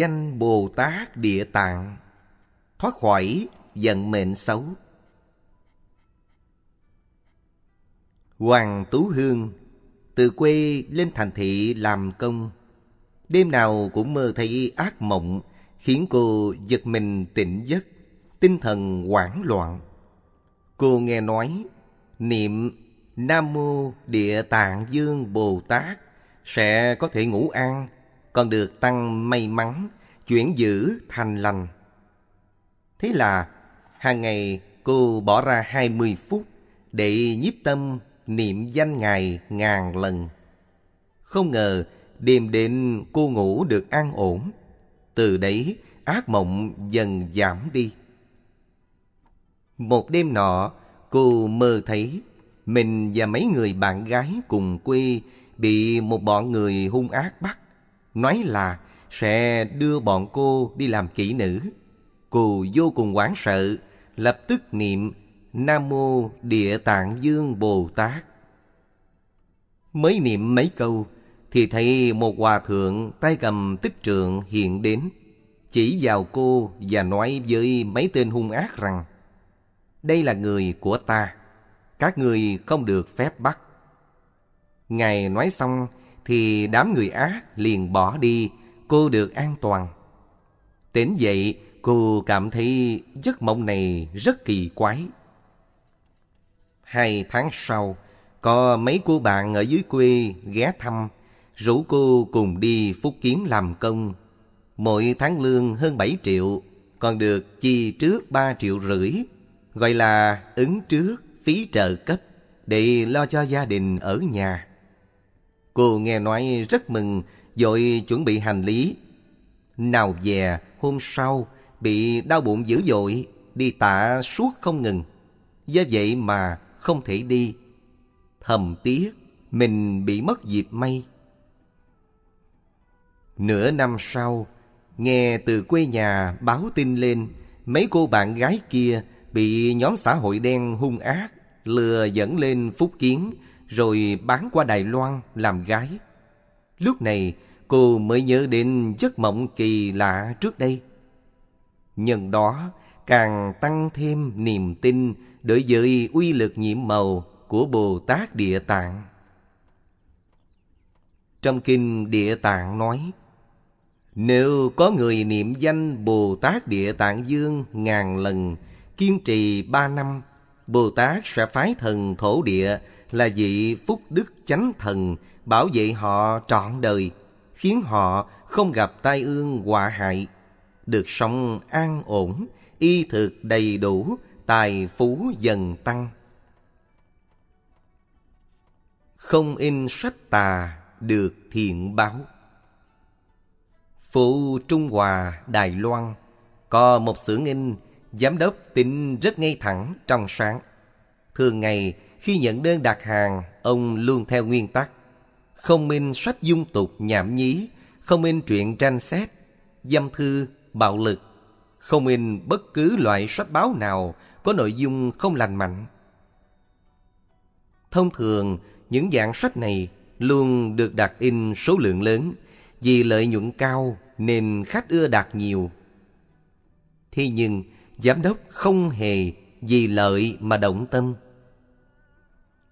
danh Bồ Tát Địa Tạng, thoát khỏi vận mệnh xấu. Hoàng Tú Hương từ quê lên thành thị làm công. Đêm nào cũng mơ thấy ác mộng khiến cô giật mình tỉnh giấc, tinh thần hoảng loạn. Cô nghe nói niệm Nam Mô Địa Tạng Dương Bồ Tát sẽ có thể ngủ an, còn được tăng may mắn chuyển dữ thành lành. Thế là hàng ngày cô bỏ ra 20 phút để nhiếp tâm niệm danh Ngài ngàn lần. Không ngờ đêm đến cô ngủ được an ổn. Từ đấy ác mộng dần giảm đi. Một đêm nọ cô mơ thấy mình và mấy người bạn gái cùng quê bị một bọn người hung ác bắt. Nói là sẽ đưa bọn cô đi làm kỹ nữ. Cô vô cùng hoảng sợ, lập tức niệm Nam Mô Địa Tạng Dương Bồ Tát. Mới niệm mấy câu, thì thấy một hòa thượng tay cầm tích trượng hiện đến, chỉ vào cô và nói với mấy tên hung ác rằng, đây là người của ta, các người không được phép bắt. Ngài nói xong thì đám người ác liền bỏ đi cô được an toàn. Tỉnh dậy, cô cảm thấy giấc mộng này rất kỳ quái. Hai tháng sau, có mấy cô bạn ở dưới quê ghé thăm, rủ cô cùng đi Phúc Kiến làm công. Mỗi tháng lương hơn 7 triệu, còn được chi trước 3 triệu rưỡi, gọi là ứng trước phí trợ cấp để lo cho gia đình ở nhà. Cô nghe nói rất mừng dội chuẩn bị hành lý. Nào về hôm sau, bị đau bụng dữ dội, đi tạ suốt không ngừng. Do vậy mà không thể đi. Thầm tiếc, mình bị mất dịp may. Nửa năm sau, nghe từ quê nhà báo tin lên mấy cô bạn gái kia bị nhóm xã hội đen hung ác lừa dẫn lên Phúc Kiến rồi bán qua Đài Loan làm gái. Lúc này cô mới nhớ đến giấc mộng kỳ lạ trước đây. Nhân đó càng tăng thêm niềm tin đối với uy lực nhiệm màu của Bồ Tát Địa Tạng. Trong kinh Địa Tạng nói, nếu có người niệm danh Bồ Tát Địa Tạng Dương ngàn lần, kiên trì ba năm, Bồ Tát sẽ phái thần thổ địa là vị Phúc Đức Chánh Thần bảo vệ họ trọn đời, khiến họ không gặp tai ương họa hại, được sống an ổn, y thực đầy đủ, tài phú dần tăng. Không in sách tà được thiện báo. Phụ Trung Hòa, Đài Loan có một xưởng in, giám đốc tính rất ngay thẳng trong sáng. Thường ngày khi nhận đơn đặt hàng, ông luôn theo nguyên tắc không in sách dung tục nhảm nhí, không in truyện tranh xét, dâm thư, bạo lực, không in bất cứ loại sách báo nào có nội dung không lành mạnh. Thông thường, những dạng sách này luôn được đặt in số lượng lớn vì lợi nhuận cao nên khách ưa đặt nhiều. Thế nhưng, giám đốc không hề vì lợi mà động tâm.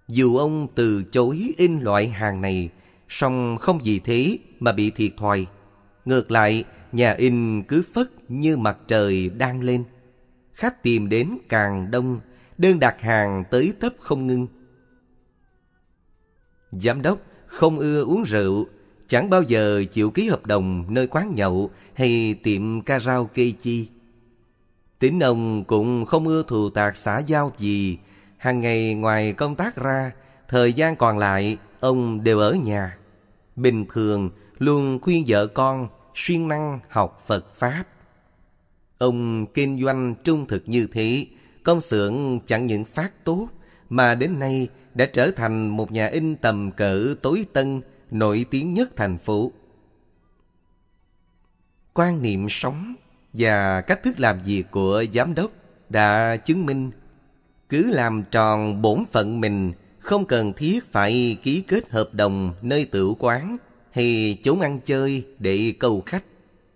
Dù ông từ chối in loại hàng này, song không vì thế mà bị thiệt thòi. Ngược lại, nhà in cứ phất như mặt trời đang lên. Khách tìm đến càng đông, đơn đặt hàng tới tấp không ngưng. Giám đốc không ưa uống rượu, chẳng bao giờ chịu ký hợp đồng nơi quán nhậu hay tiệm karaoke chi. Tính ông cũng không ưa thù tạc xã giao gì, Hàng ngày ngoài công tác ra, thời gian còn lại ông đều ở nhà. Bình thường luôn khuyên vợ con siêng năng học Phật Pháp. Ông kinh doanh trung thực như thế, công xưởng chẳng những phát tốt mà đến nay đã trở thành một nhà in tầm cỡ tối tân nổi tiếng nhất thành phố. Quan niệm sống và cách thức làm việc của giám đốc đã chứng minh cứ làm tròn bổn phận mình, không cần thiết phải ký kết hợp đồng nơi tử quán hay chốn ăn chơi để cầu khách,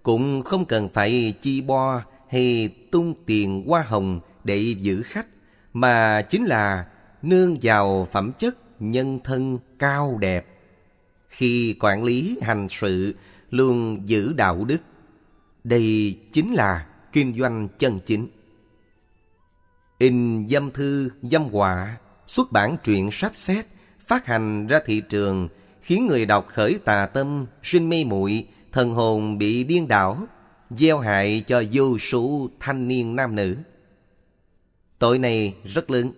cũng không cần phải chi bo hay tung tiền hoa hồng để giữ khách, mà chính là nương vào phẩm chất nhân thân cao đẹp. Khi quản lý hành sự, luôn giữ đạo đức. Đây chính là kinh doanh chân chính in dâm thư, dâm họa, xuất bản truyện sách xét, phát hành ra thị trường, khiến người đọc khởi tà tâm, sinh mê muội, thần hồn bị điên đảo, gieo hại cho vô số thanh niên nam nữ. Tội này rất lớn.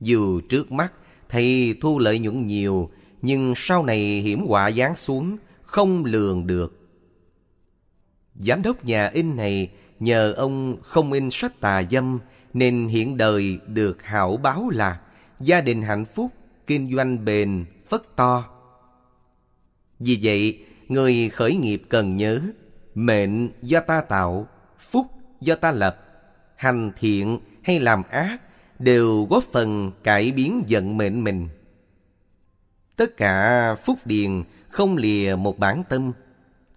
Dù trước mắt thầy thu lợi nhuận nhiều, nhưng sau này hiểm họa giáng xuống, không lường được. Giám đốc nhà in này nhờ ông không in sách tà dâm, nên hiện đời được hảo báo là gia đình hạnh phúc, kinh doanh bền, phất to. Vì vậy, người khởi nghiệp cần nhớ, mệnh do ta tạo, phúc do ta lập, hành thiện hay làm ác đều góp phần cải biến vận mệnh mình. Tất cả phúc điền không lìa một bản tâm,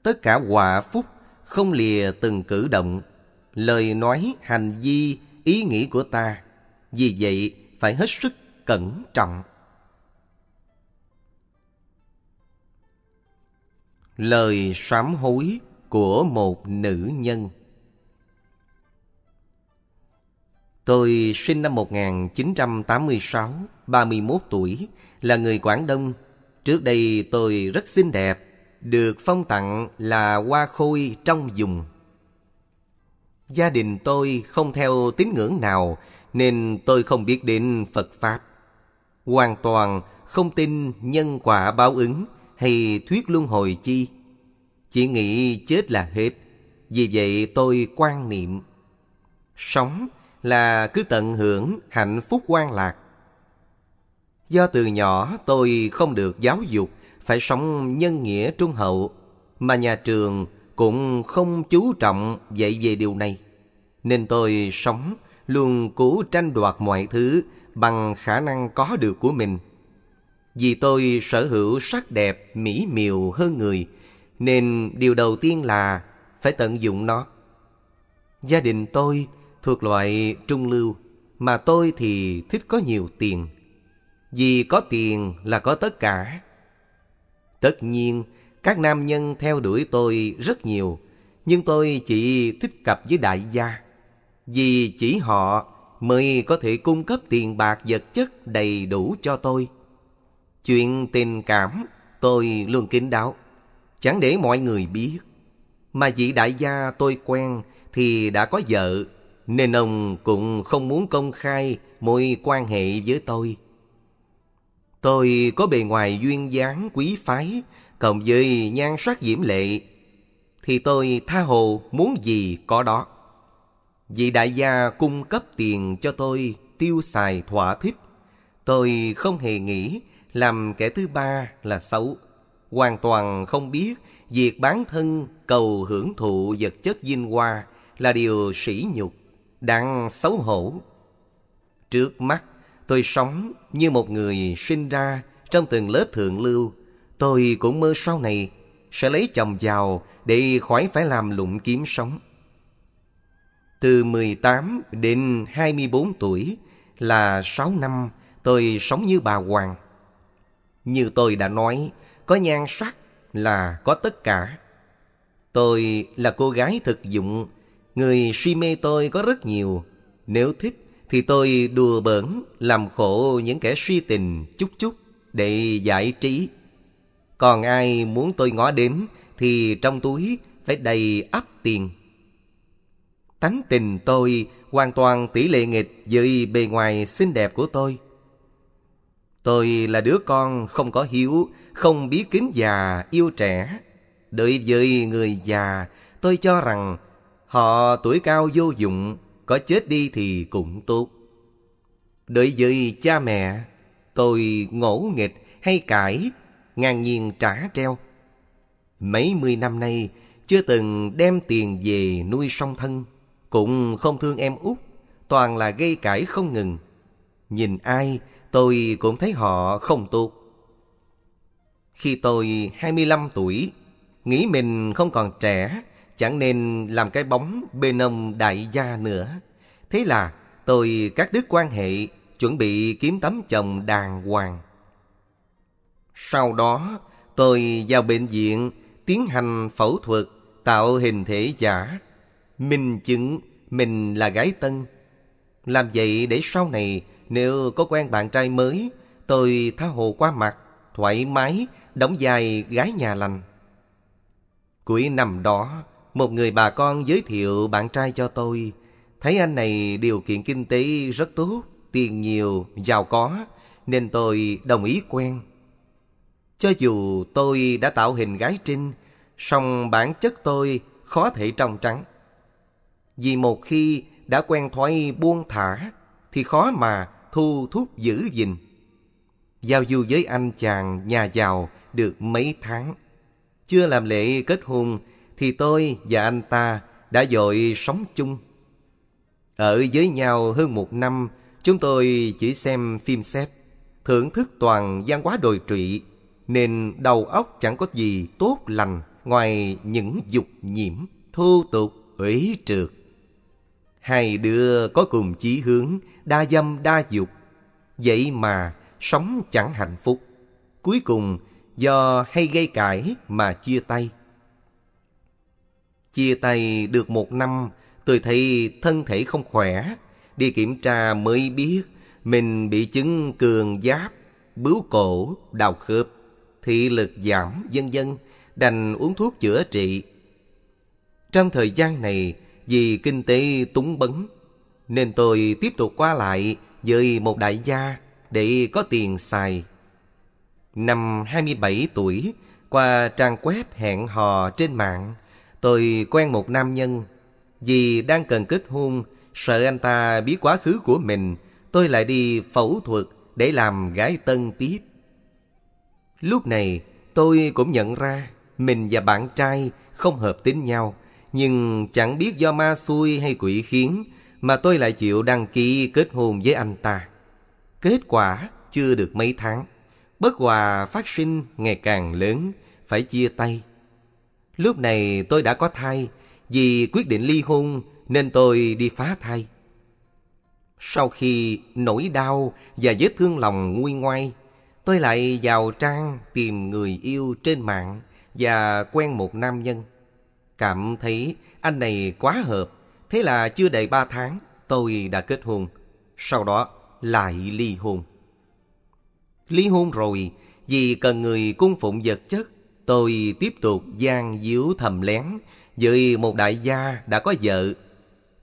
tất cả quả phúc không lìa từng cử động, lời nói, hành vi ý nghĩ của ta vì vậy phải hết sức cẩn trọng lời sám hối của một nữ nhân Tôi sinh năm 1986, 31 tuổi, là người Quảng Đông. Trước đây tôi rất xinh đẹp, được phong tặng là hoa khôi trong vùng. Gia đình tôi không theo tín ngưỡng nào nên tôi không biết đến Phật Pháp. Hoàn toàn không tin nhân quả báo ứng hay thuyết luân hồi chi. Chỉ nghĩ chết là hết. Vì vậy tôi quan niệm. Sống là cứ tận hưởng hạnh phúc quan lạc. Do từ nhỏ tôi không được giáo dục phải sống nhân nghĩa trung hậu mà nhà trường cũng không chú trọng dạy về điều này. Nên tôi sống luôn cố tranh đoạt mọi thứ bằng khả năng có được của mình. Vì tôi sở hữu sắc đẹp mỹ miều hơn người, nên điều đầu tiên là phải tận dụng nó. Gia đình tôi thuộc loại trung lưu, mà tôi thì thích có nhiều tiền. Vì có tiền là có tất cả. Tất nhiên, các nam nhân theo đuổi tôi rất nhiều, nhưng tôi chỉ thích cặp với đại gia. Vì chỉ họ mới có thể cung cấp tiền bạc vật chất đầy đủ cho tôi. Chuyện tình cảm tôi luôn kín đáo, chẳng để mọi người biết. Mà vị đại gia tôi quen thì đã có vợ, nên ông cũng không muốn công khai mối quan hệ với tôi. Tôi có bề ngoài duyên dáng quý phái, cộng với nhan sắc diễm lệ thì tôi tha hồ muốn gì có đó vì đại gia cung cấp tiền cho tôi tiêu xài thỏa thích tôi không hề nghĩ làm kẻ thứ ba là xấu hoàn toàn không biết việc bán thân cầu hưởng thụ vật chất vinh hoa là điều sỉ nhục đang xấu hổ trước mắt tôi sống như một người sinh ra trong từng lớp thượng lưu Tôi cũng mơ sau này sẽ lấy chồng giàu để khỏi phải làm lụng kiếm sống. Từ 18 đến 24 tuổi là 6 năm tôi sống như bà Hoàng. Như tôi đã nói, có nhan sắc là có tất cả. Tôi là cô gái thực dụng, người suy mê tôi có rất nhiều. Nếu thích thì tôi đùa bỡn, làm khổ những kẻ suy tình chút chút để giải trí. Còn ai muốn tôi ngó đến thì trong túi phải đầy ắp tiền. Tánh tình tôi hoàn toàn tỷ lệ nghịch với bề ngoài xinh đẹp của tôi. Tôi là đứa con không có hiếu, không biết kính già, yêu trẻ. Đối với người già, tôi cho rằng họ tuổi cao vô dụng, có chết đi thì cũng tốt. Đối với cha mẹ, tôi ngỗ nghịch hay cãi ngang nhiên trả treo. Mấy mươi năm nay, chưa từng đem tiền về nuôi song thân, cũng không thương em út, toàn là gây cãi không ngừng. Nhìn ai, tôi cũng thấy họ không tốt. Khi tôi 25 tuổi, nghĩ mình không còn trẻ, chẳng nên làm cái bóng bên ông đại gia nữa. Thế là tôi cắt đứt quan hệ, chuẩn bị kiếm tấm chồng đàng hoàng. Sau đó, tôi vào bệnh viện tiến hành phẫu thuật tạo hình thể giả, minh chứng mình là gái tân. Làm vậy để sau này nếu có quen bạn trai mới, tôi tha hồ qua mặt, thoải mái, đóng vai gái nhà lành. Cuối năm đó, một người bà con giới thiệu bạn trai cho tôi. Thấy anh này điều kiện kinh tế rất tốt, tiền nhiều, giàu có, nên tôi đồng ý quen. Cho dù tôi đã tạo hình gái trinh, song bản chất tôi khó thể trong trắng. Vì một khi đã quen thói buông thả, thì khó mà thu thúc giữ gìn. Giao du với anh chàng nhà giàu được mấy tháng. Chưa làm lễ kết hôn, thì tôi và anh ta đã dội sống chung. Ở với nhau hơn một năm, chúng tôi chỉ xem phim xét, thưởng thức toàn văn hóa đồi trụy nên đầu óc chẳng có gì tốt lành ngoài những dục nhiễm, thô tục, ủy trượt. Hai đứa có cùng chí hướng, đa dâm đa dục. Vậy mà sống chẳng hạnh phúc. Cuối cùng do hay gây cãi mà chia tay. Chia tay được một năm, tôi thấy thân thể không khỏe. Đi kiểm tra mới biết mình bị chứng cường giáp, bướu cổ, đau khớp thị lực giảm vân vân đành uống thuốc chữa trị trong thời gian này vì kinh tế túng bấn nên tôi tiếp tục qua lại với một đại gia để có tiền xài năm hai mươi bảy tuổi qua trang web hẹn hò trên mạng tôi quen một nam nhân vì đang cần kết hôn sợ anh ta biết quá khứ của mình tôi lại đi phẫu thuật để làm gái tân tiếp Lúc này tôi cũng nhận ra mình và bạn trai không hợp tính nhau, nhưng chẳng biết do ma xui hay quỷ khiến mà tôi lại chịu đăng ký kết hôn với anh ta. Kết quả chưa được mấy tháng, bất hòa phát sinh ngày càng lớn, phải chia tay. Lúc này tôi đã có thai, vì quyết định ly hôn nên tôi đi phá thai. Sau khi nỗi đau và vết thương lòng nguôi ngoai Tôi lại vào trang tìm người yêu trên mạng và quen một nam nhân. Cảm thấy anh này quá hợp, thế là chưa đầy ba tháng tôi đã kết hôn. Sau đó lại ly hôn. Ly hôn rồi, vì cần người cung phụng vật chất, tôi tiếp tục gian díu thầm lén với một đại gia đã có vợ.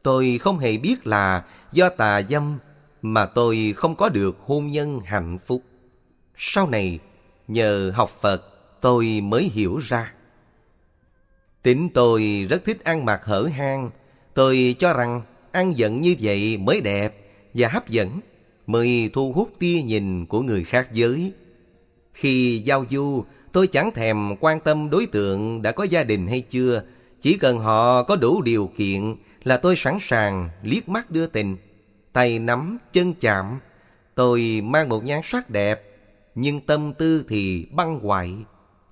Tôi không hề biết là do tà dâm mà tôi không có được hôn nhân hạnh phúc. Sau này, nhờ học Phật, tôi mới hiểu ra. Tính tôi rất thích ăn mặc hở hang. Tôi cho rằng ăn giận như vậy mới đẹp và hấp dẫn, mới thu hút tia nhìn của người khác giới. Khi giao du, tôi chẳng thèm quan tâm đối tượng đã có gia đình hay chưa, chỉ cần họ có đủ điều kiện là tôi sẵn sàng liếc mắt đưa tình, tay nắm, chân chạm. Tôi mang một nhan sắc đẹp nhưng tâm tư thì băng hoại,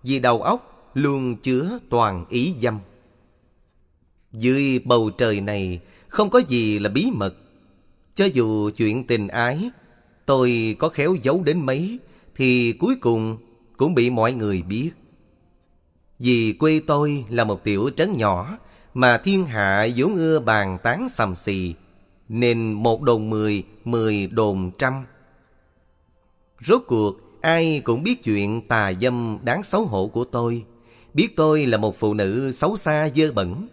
vì đầu óc luôn chứa toàn ý dâm. Dưới bầu trời này không có gì là bí mật. Cho dù chuyện tình ái, tôi có khéo giấu đến mấy, thì cuối cùng cũng bị mọi người biết. Vì quê tôi là một tiểu trấn nhỏ, mà thiên hạ vốn ưa bàn tán sầm xì, nên một đồn mười, mười đồn trăm. Rốt cuộc, Ai cũng biết chuyện tà dâm đáng xấu hổ của tôi, biết tôi là một phụ nữ xấu xa dơ bẩn,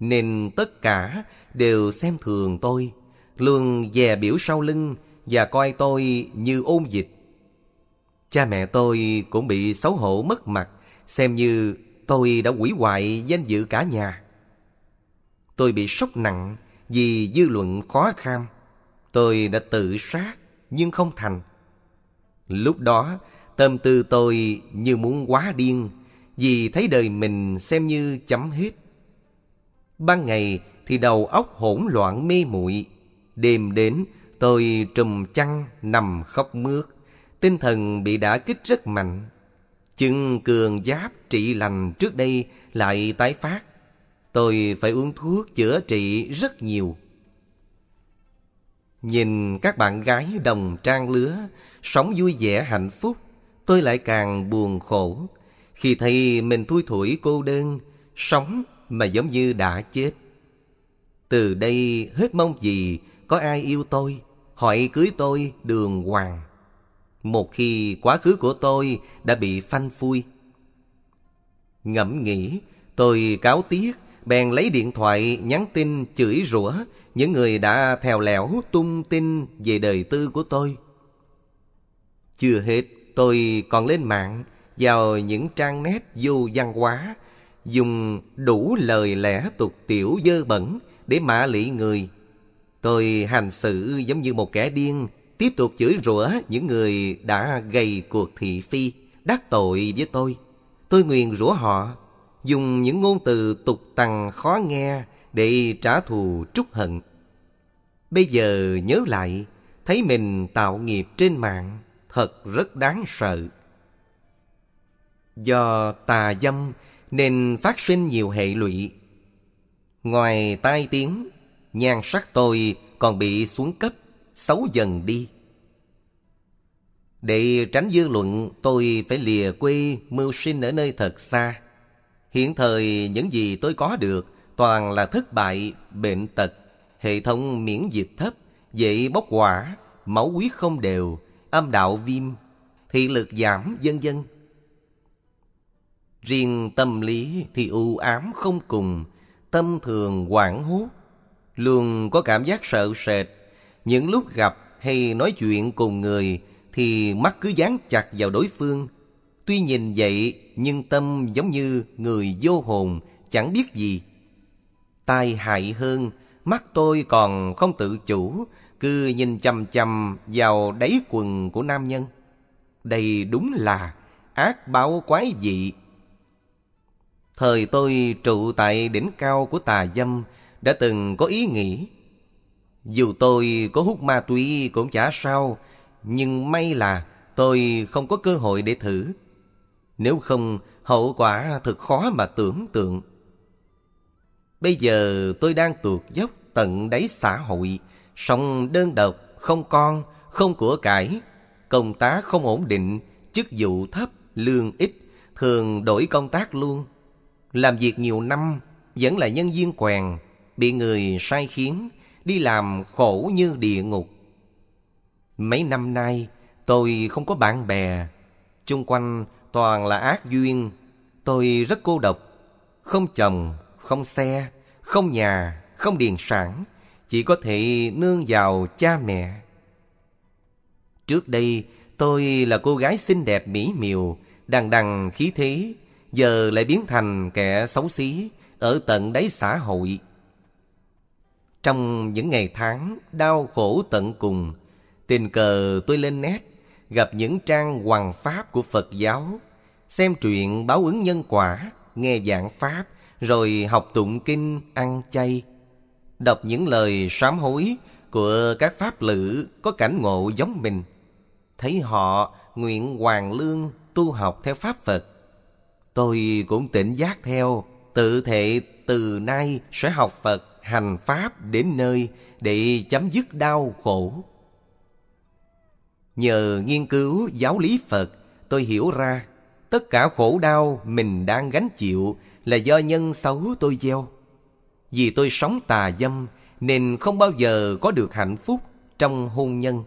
nên tất cả đều xem thường tôi, luôn dè biểu sau lưng và coi tôi như ôn dịch. Cha mẹ tôi cũng bị xấu hổ mất mặt, xem như tôi đã hủy hoại danh dự cả nhà. Tôi bị sốc nặng vì dư luận khó kham. Tôi đã tự sát nhưng không thành. Lúc đó, tâm tư tôi như muốn quá điên vì thấy đời mình xem như chấm hết. Ban ngày thì đầu óc hỗn loạn mê muội, đêm đến tôi trùm chăn nằm khóc mướt, tinh thần bị đả kích rất mạnh. Chừng cường giáp trị lành trước đây lại tái phát. Tôi phải uống thuốc chữa trị rất nhiều. Nhìn các bạn gái đồng trang lứa, sống vui vẻ hạnh phúc, tôi lại càng buồn khổ khi thấy mình thui thủi cô đơn, sống mà giống như đã chết. Từ đây hết mong gì có ai yêu tôi, hỏi cưới tôi đường hoàng. Một khi quá khứ của tôi đã bị phanh phui. Ngẫm nghĩ, tôi cáo tiếc bèn lấy điện thoại nhắn tin chửi rủa những người đã theo lẻo tung tin về đời tư của tôi. Chưa hết, tôi còn lên mạng vào những trang nét vô văn hóa, dùng đủ lời lẽ tục tiểu dơ bẩn để mạ lị người. Tôi hành xử giống như một kẻ điên, tiếp tục chửi rủa những người đã gây cuộc thị phi, đắc tội với tôi. Tôi nguyện rủa họ dùng những ngôn từ tục tằng khó nghe để trả thù trút hận. Bây giờ nhớ lại, thấy mình tạo nghiệp trên mạng thật rất đáng sợ. Do tà dâm nên phát sinh nhiều hệ lụy. Ngoài tai tiếng, nhan sắc tôi còn bị xuống cấp, xấu dần đi. Để tránh dư luận, tôi phải lìa quê mưu sinh ở nơi thật xa. Hiện thời những gì tôi có được toàn là thất bại, bệnh tật, hệ thống miễn dịch thấp, dễ bốc quả, máu huyết không đều, âm đạo viêm, thị lực giảm vân vân. Riêng tâm lý thì u ám không cùng, tâm thường hoảng hốt, luôn có cảm giác sợ sệt. Những lúc gặp hay nói chuyện cùng người thì mắt cứ dán chặt vào đối phương, Tuy nhìn vậy, nhưng tâm giống như người vô hồn, chẳng biết gì. Tai hại hơn, mắt tôi còn không tự chủ, cứ nhìn chằm chằm vào đáy quần của nam nhân. Đây đúng là ác báo quái dị. Thời tôi trụ tại đỉnh cao của tà dâm, đã từng có ý nghĩ. Dù tôi có hút ma túy cũng chả sao, nhưng may là tôi không có cơ hội để thử. Nếu không, hậu quả thật khó mà tưởng tượng. Bây giờ tôi đang tuột dốc tận đáy xã hội, sống đơn độc, không con, không của cải, công tác không ổn định, chức vụ thấp, lương ít, thường đổi công tác luôn. Làm việc nhiều năm, vẫn là nhân viên quèn, bị người sai khiến, đi làm khổ như địa ngục. Mấy năm nay, tôi không có bạn bè. Chung quanh toàn là ác duyên tôi rất cô độc không chồng không xe không nhà không điền sản chỉ có thể nương vào cha mẹ trước đây tôi là cô gái xinh đẹp mỹ miều đằng đằng khí thế giờ lại biến thành kẻ xấu xí ở tận đáy xã hội trong những ngày tháng đau khổ tận cùng tình cờ tôi lên nét gặp những trang hoàng pháp của Phật giáo, xem truyện báo ứng nhân quả, nghe giảng pháp, rồi học tụng kinh, ăn chay, đọc những lời sám hối của các pháp lữ có cảnh ngộ giống mình, thấy họ nguyện hoàng lương tu học theo pháp Phật. Tôi cũng tỉnh giác theo, tự thệ từ nay sẽ học Phật, hành Pháp đến nơi để chấm dứt đau khổ. Nhờ nghiên cứu giáo lý Phật, tôi hiểu ra tất cả khổ đau mình đang gánh chịu là do nhân xấu tôi gieo. Vì tôi sống tà dâm nên không bao giờ có được hạnh phúc trong hôn nhân.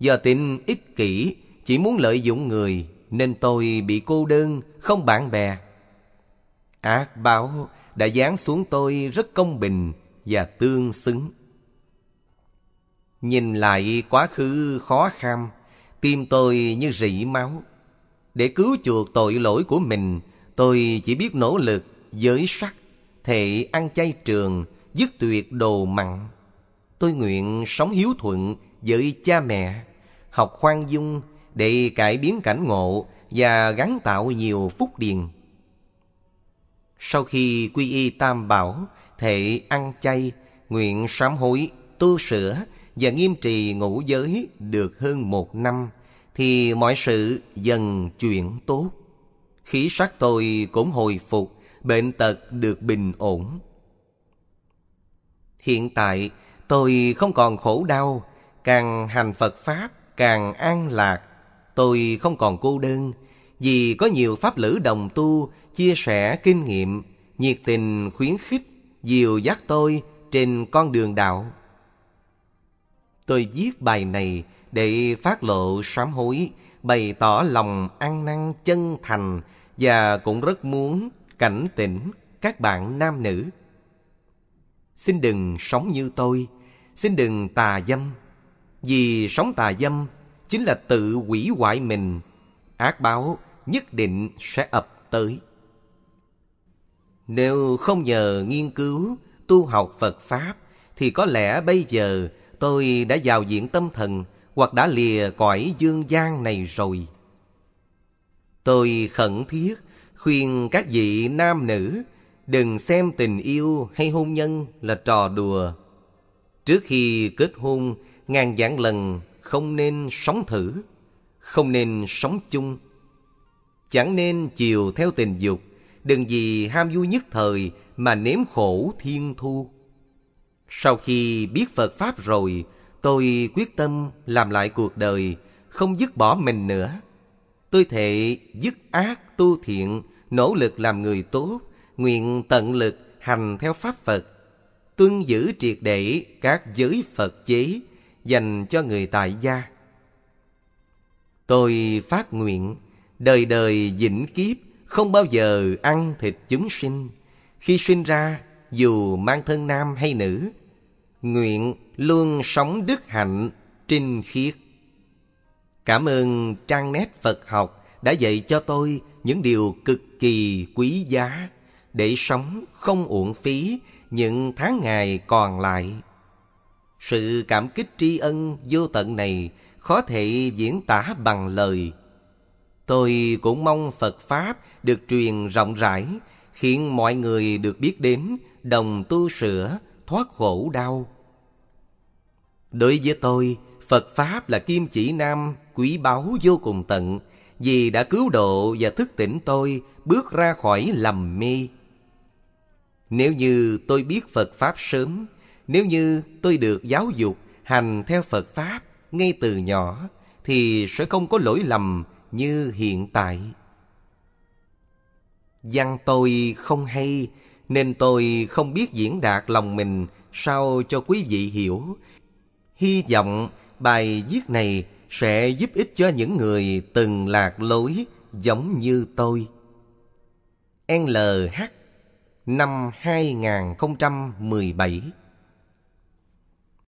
Do tình ích kỷ, chỉ muốn lợi dụng người nên tôi bị cô đơn, không bạn bè. Ác báo đã giáng xuống tôi rất công bình và tương xứng. Nhìn lại quá khứ khó kham, tim tôi như rỉ máu. Để cứu chuộc tội lỗi của mình, tôi chỉ biết nỗ lực giới sắc, thệ ăn chay trường, dứt tuyệt đồ mặn. Tôi nguyện sống hiếu thuận với cha mẹ, học khoan dung để cải biến cảnh ngộ và gắn tạo nhiều phúc điền. Sau khi quy y tam bảo, thệ ăn chay, nguyện sám hối, tu sửa và nghiêm trì ngũ giới được hơn một năm thì mọi sự dần chuyển tốt. Khí sắc tôi cũng hồi phục, bệnh tật được bình ổn. Hiện tại tôi không còn khổ đau, càng hành Phật Pháp càng an lạc. Tôi không còn cô đơn, vì có nhiều Pháp lữ đồng tu chia sẻ kinh nghiệm, nhiệt tình khuyến khích, dìu dắt tôi trên con đường đạo. Tôi viết bài này để phát lộ sám hối, bày tỏ lòng ăn năn chân thành và cũng rất muốn cảnh tỉnh các bạn nam nữ. Xin đừng sống như tôi, xin đừng tà dâm. Vì sống tà dâm chính là tự hủy hoại mình, ác báo nhất định sẽ ập tới. Nếu không nhờ nghiên cứu, tu học Phật Pháp, thì có lẽ bây giờ tôi đã vào diện tâm thần hoặc đã lìa cõi dương gian này rồi. Tôi khẩn thiết khuyên các vị nam nữ đừng xem tình yêu hay hôn nhân là trò đùa. Trước khi kết hôn, ngàn vạn lần không nên sống thử, không nên sống chung. Chẳng nên chiều theo tình dục, đừng vì ham vui nhất thời mà nếm khổ thiên thu. Sau khi biết Phật Pháp rồi, tôi quyết tâm làm lại cuộc đời, không dứt bỏ mình nữa. Tôi thệ dứt ác tu thiện, nỗ lực làm người tốt, nguyện tận lực hành theo Pháp Phật, tuân giữ triệt để các giới Phật chế dành cho người tại gia. Tôi phát nguyện, đời đời vĩnh kiếp, không bao giờ ăn thịt chúng sinh. Khi sinh ra, dù mang thân nam hay nữ, nguyện luôn sống đức hạnh trinh khiết cảm ơn trang nét phật học đã dạy cho tôi những điều cực kỳ quý giá để sống không uổng phí những tháng ngày còn lại sự cảm kích tri ân vô tận này khó thể diễn tả bằng lời tôi cũng mong phật pháp được truyền rộng rãi khiến mọi người được biết đến đồng tu sửa thoát khổ đau đối với tôi phật pháp là kim chỉ nam quý báu vô cùng tận vì đã cứu độ và thức tỉnh tôi bước ra khỏi lầm mê nếu như tôi biết phật pháp sớm nếu như tôi được giáo dục hành theo phật pháp ngay từ nhỏ thì sẽ không có lỗi lầm như hiện tại văn tôi không hay nên tôi không biết diễn đạt lòng mình sao cho quý vị hiểu. Hy vọng bài viết này sẽ giúp ích cho những người từng lạc lối giống như tôi. NLH năm 2017